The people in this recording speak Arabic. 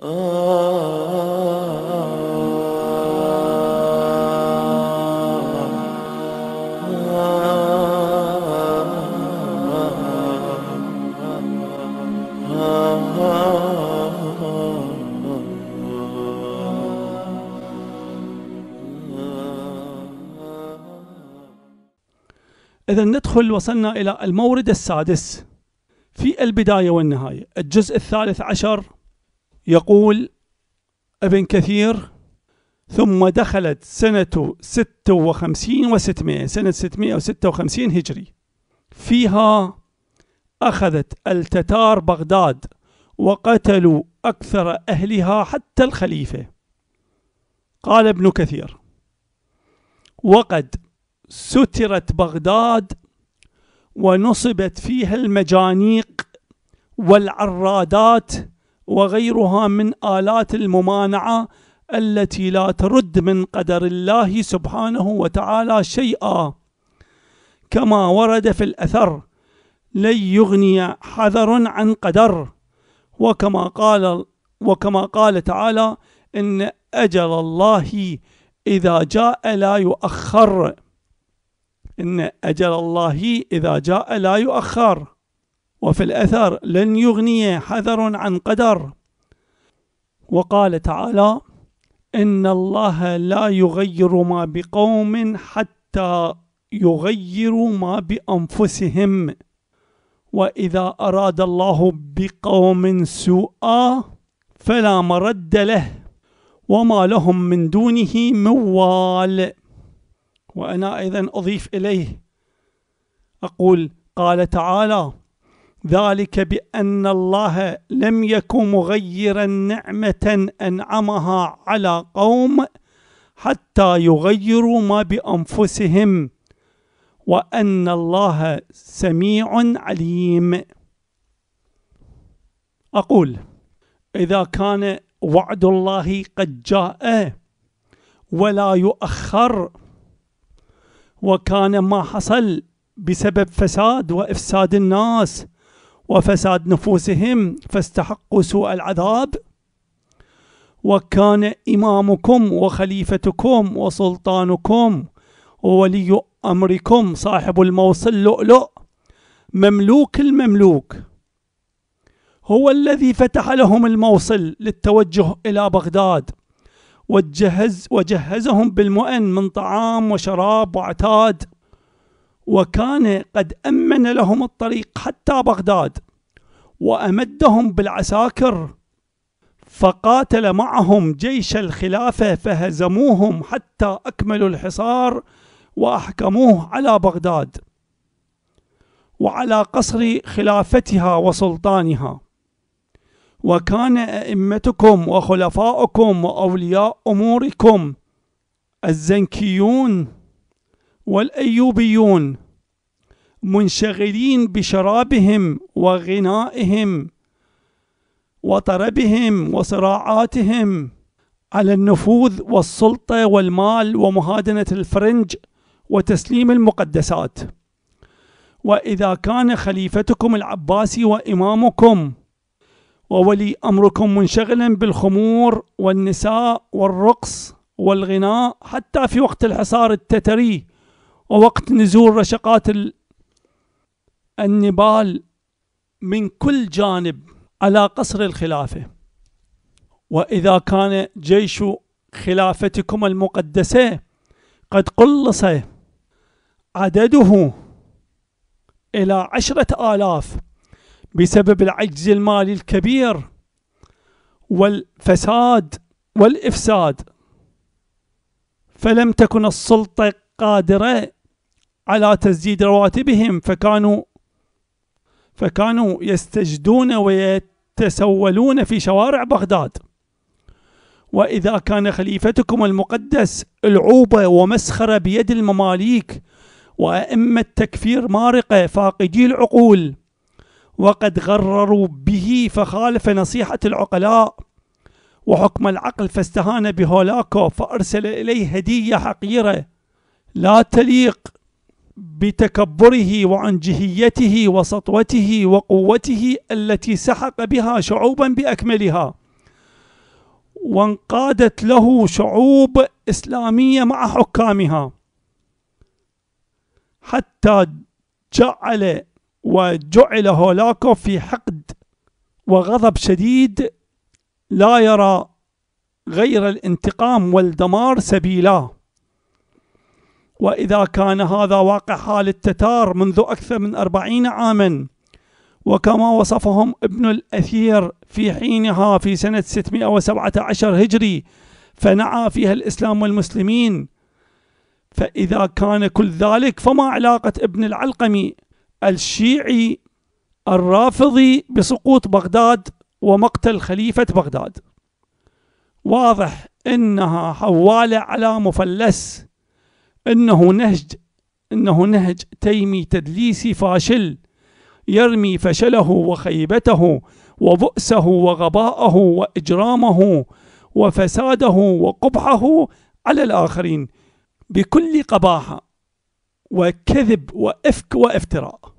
إذا ندخل وصلنا إلى المورد السادس في البداية والنهاية الجزء الثالث عشر يقول ابن كثير ثم دخلت سنة ستة وخمسين وستمائة سنة ستمائة وستة وخمسين هجري فيها أخذت التتار بغداد وقتلوا أكثر أهلها حتى الخليفة قال ابن كثير وقد سترت بغداد ونصبت فيها المجانيق والعرادات وغيرها من آلات الممانعة التي لا ترد من قدر الله سبحانه وتعالى شيئا كما ورد في الأثر لن يغني حذر عن قدر وكما قال وكما قال تعالى إن أجل الله إذا جاء لا يؤخر إن أجل الله إذا جاء لا يؤخر وفي الأثر لن يغني حذر عن قدر وقال تعالى إن الله لا يغير ما بقوم حتى يغيروا ما بأنفسهم وإذا أراد الله بقوم سوءا فلا مرد له وما لهم من دونه من وال وأنا أيضا أضيف إليه أقول قال تعالى ذلك بأن الله لم يكن مغيرا نعمة أنعمها على قوم حتى يغيروا ما بأنفسهم وأن الله سميع عليم أقول إذا كان وعد الله قد جاء ولا يؤخر وكان ما حصل بسبب فساد وإفساد الناس وفساد نفوسهم فاستحقوا سوء العذاب وكان إمامكم وخليفتكم وسلطانكم وولي أمركم صاحب الموصل لؤلؤ مملوك المملوك هو الذي فتح لهم الموصل للتوجه إلى بغداد وجهز وجهزهم بالمؤن من طعام وشراب وعتاد وكان قد أمن لهم الطريق حتى بغداد وأمدهم بالعساكر فقاتل معهم جيش الخلافة فهزموهم حتى أكملوا الحصار وأحكموه على بغداد وعلى قصر خلافتها وسلطانها وكان أئمتكم وخلفاؤكم وأولياء أموركم الزنكيون والأيوبيون منشغلين بشرابهم وغنائهم وطربهم وصراعاتهم على النفوذ والسلطة والمال ومهادنة الفرنج وتسليم المقدسات وإذا كان خليفتكم العباسي وإمامكم وولي أمركم منشغلا بالخمور والنساء والرقص والغناء حتى في وقت الحصار التتري ووقت نزول رشقات النبال من كل جانب على قصر الخلافة وإذا كان جيش خلافتكم المقدسة قد قلص عدده إلى عشرة آلاف بسبب العجز المالي الكبير والفساد والإفساد فلم تكن السلطة قادرة على تسديد رواتبهم فكانوا فكانوا يستجدون ويتسولون في شوارع بغداد وإذا كان خليفتكم المقدس العوبة ومسخرة بيد المماليك وأئمة تكفير مارقة فاقدي العقول وقد غرروا به فخالف نصيحة العقلاء وحكم العقل فاستهان بهولاكو فأرسل إليه هدية حقيرة لا تليق بتكبره وعن جهيته وسطوته وقوته التي سحق بها شعوبا باكملها وانقادت له شعوب اسلاميه مع حكامها حتى جعل وجعل هولاكو في حقد وغضب شديد لا يرى غير الانتقام والدمار سبيلا وإذا كان هذا واقع حال التتار منذ أكثر من أربعين عاما وكما وصفهم ابن الأثير في حينها في سنة 617 هجري فنعى فيها الإسلام والمسلمين فإذا كان كل ذلك فما علاقة ابن العلقمي الشيعي الرافضي بسقوط بغداد ومقتل خليفة بغداد واضح إنها حوالة على مفلس إنه نهج إنه نهج تيمي تدليسي فاشل يرمي فشله وخيبته وبؤسه وغباءه وإجرامه وفساده وقبحه على الآخرين بكل قباحة وكذب وإفك وافتراء